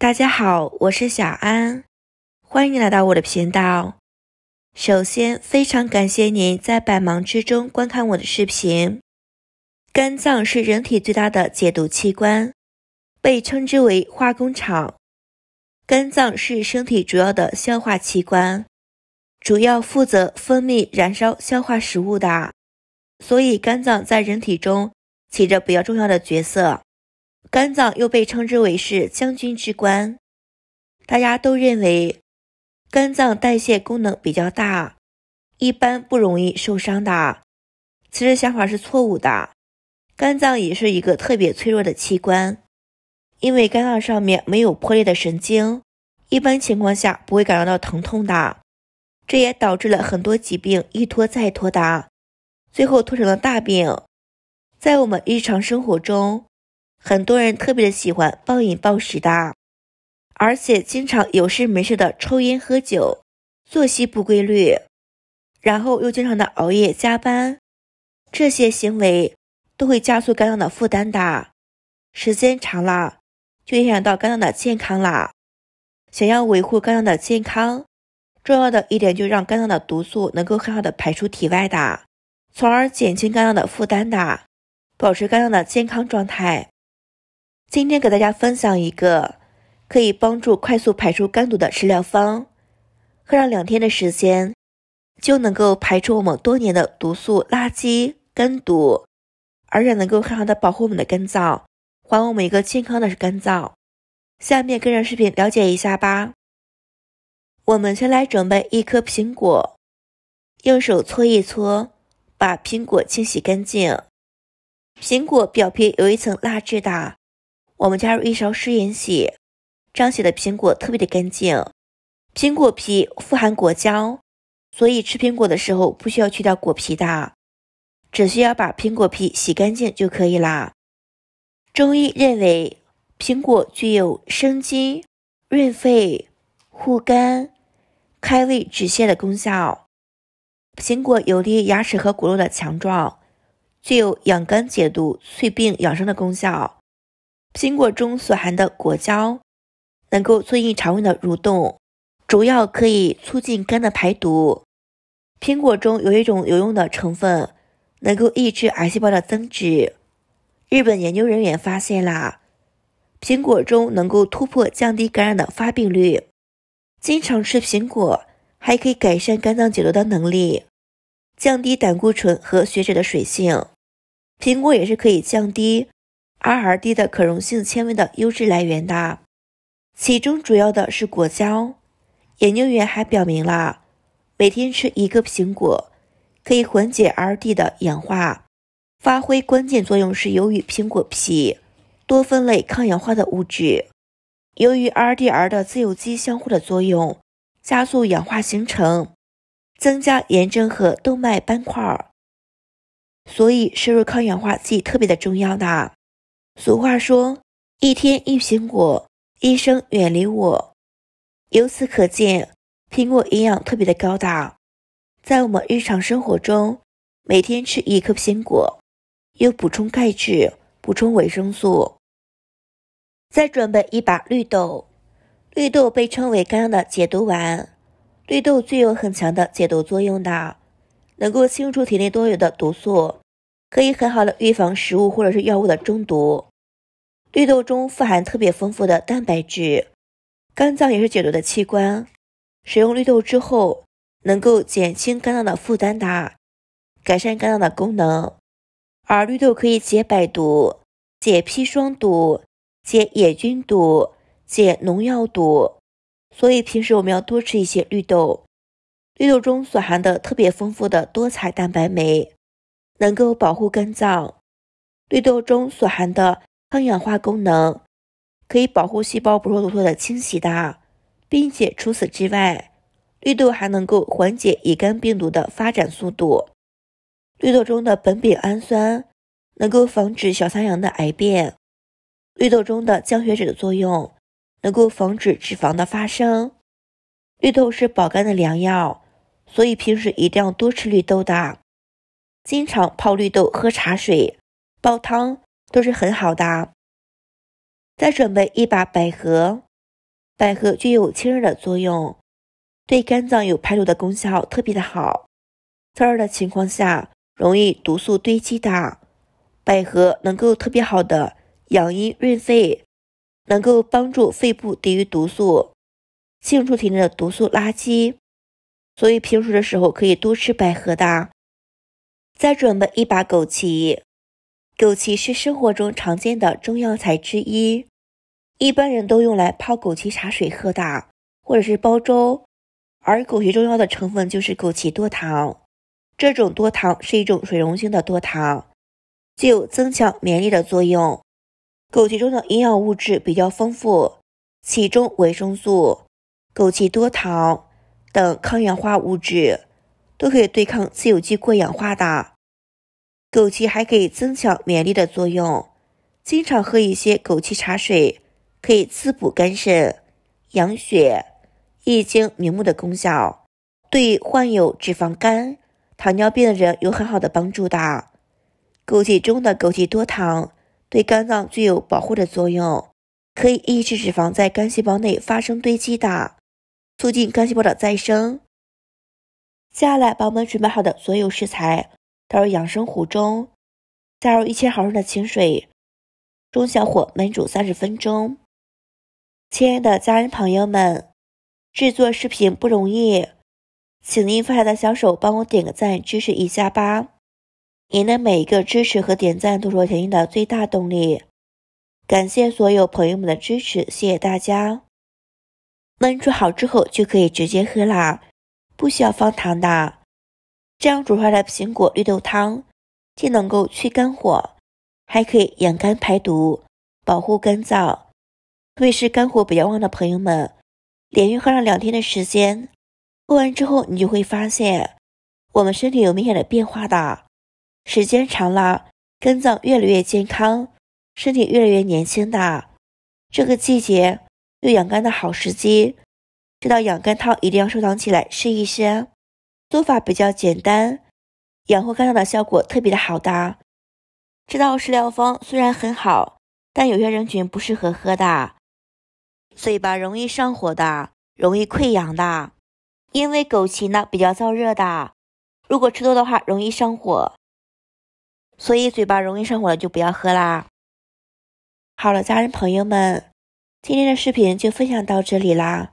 大家好，我是小安，欢迎来到我的频道。首先，非常感谢您在百忙之中观看我的视频。肝脏是人体最大的解毒器官，被称之为化工厂。肝脏是身体主要的消化器官，主要负责分泌、燃烧、消化食物的，所以肝脏在人体中起着比较重要的角色。肝脏又被称之为是将军之官，大家都认为肝脏代谢功能比较大，一般不容易受伤的。其实想法是错误的，肝脏也是一个特别脆弱的器官，因为肝脏上面没有破裂的神经，一般情况下不会感觉到疼痛的。这也导致了很多疾病一拖再拖的，最后拖成了大病。在我们日常生活中。很多人特别的喜欢暴饮暴食的，而且经常有事没事的抽烟喝酒，作息不规律，然后又经常的熬夜加班，这些行为都会加速肝脏的负担的，时间长了就影响到肝脏的健康啦。想要维护肝脏的健康，重要的一点就让肝脏的毒素能够很好的排出体外的，从而减轻肝脏的负担的，保持肝脏的健康状态。今天给大家分享一个可以帮助快速排出肝毒的食疗方，喝上两天的时间就能够排出我们多年的毒素垃圾肝毒，而且能够很好的保护我们的肝脏，还我们一个健康的肝脏。下面跟着视频了解一下吧。我们先来准备一颗苹果，用手搓一搓，把苹果清洗干净。苹果表皮有一层蜡质的。我们加入一勺食盐洗，这样洗的苹果特别的干净。苹果皮富含果胶，所以吃苹果的时候不需要去掉果皮的，只需要把苹果皮洗干净就可以啦。中医认为，苹果具有生津、润肺、护肝、开胃止泻的功效。苹果有利牙齿和骨肉的强壮，具有养肝解毒、祛病养生的功效。苹果中所含的果胶能够促进肠胃的蠕动，主要可以促进肝的排毒。苹果中有一种有用的成分，能够抑制癌细胞的增殖。日本研究人员发现啦，苹果中能够突破降低感染的发病率。经常吃苹果还可以改善肝脏解毒的能力，降低胆固醇和血脂的水性。苹果也是可以降低。R r D 的可溶性纤维的优质来源的，其中主要的是果胶。研究员还表明了，每天吃一个苹果可以缓解 R D 的氧化，发挥关键作用是由于苹果皮多酚类抗氧化的物质。由于 R D R 的自由基相互的作用，加速氧化形成，增加炎症和动脉斑块，所以摄入抗氧化剂特别的重要呢。俗话说：“一天一苹果，医生远离我。”由此可见，苹果营养特别的高大。在我们日常生活中，每天吃一颗苹果，又补充钙质，补充维生素。再准备一把绿豆，绿豆被称为“肝的解毒丸”，绿豆具有很强的解毒作用的，能够清除体内多余的毒素。可以很好的预防食物或者是药物的中毒。绿豆中富含特别丰富的蛋白质，肝脏也是解毒的器官。使用绿豆之后，能够减轻肝脏的负担的，改善肝脏的功能。而绿豆可以解百毒、解砒霜毒、解野菌毒、解农药毒，所以平时我们要多吃一些绿豆。绿豆中所含的特别丰富的多彩蛋白酶。能够保护肝脏，绿豆中所含的抗氧化功能可以保护细胞不受毒素的侵袭的，并且除此之外，绿豆还能够缓解乙肝病毒的发展速度。绿豆中的苯丙氨酸能够防止小三阳的癌变，绿豆中的降血脂的作用能够防止脂肪的发生。绿豆是保肝的良药，所以平时一定要多吃绿豆的。经常泡绿豆、喝茶水、煲汤都是很好的。再准备一把百合，百合具有清热的作用，对肝脏有排毒的功效，特别的好。燥热的情况下，容易毒素堆积的，百合能够特别好的养阴润肺，能够帮助肺部抵御毒素，清除体内的毒素垃圾。所以平时的时候可以多吃百合的。再准备一把枸杞，枸杞是生活中常见的中药材之一，一般人都用来泡枸杞茶水喝的，或者是煲粥。而枸杞中药的成分就是枸杞多糖，这种多糖是一种水溶性的多糖，具有增强免疫力的作用。枸杞中的营养物质比较丰富，其中维生素、枸杞多糖等抗氧化物质。都可以对抗自由基过氧化的，枸杞还可以增强免疫力的作用。经常喝一些枸杞茶水，可以滋补肝肾、养血、益精明目的功效，对患有脂肪肝、糖尿病的人有很好的帮助的。枸杞中的枸杞多糖对肝脏具有保护的作用，可以抑制脂肪在肝细胞内发生堆积的，促进肝细胞的再生。接下来，把我们准备好的所有食材倒入养生壶中，加入一千毫升的清水，中小火焖煮三十分钟。亲爱的家人朋友们，制作视频不容易，请您发财的小手帮我点个赞支持一下吧！您的每一个支持和点赞都是我前进的最大动力。感谢所有朋友们的支持，谢谢大家。焖煮好之后就可以直接喝了。不需要放糖的，这样煮出来的苹果绿豆汤，既能够去肝火，还可以养肝排毒，保护肝脏。特别是肝火比较旺的朋友们，连续喝上两天的时间，喝完之后你就会发现，我们身体有明显的变化的。时间长了，肝脏越来越健康，身体越来越年轻的。这个季节，又养肝的好时机。这道养肝汤一定要收藏起来试一试做法比较简单，养护肝脏的效果特别的好的。这道食疗方虽然很好，但有些人群不适合喝的，嘴巴容易上火的，容易溃疡的，因为枸杞呢比较燥热的，如果吃多的话容易上火，所以嘴巴容易上火的就不要喝啦。好了，家人朋友们，今天的视频就分享到这里啦。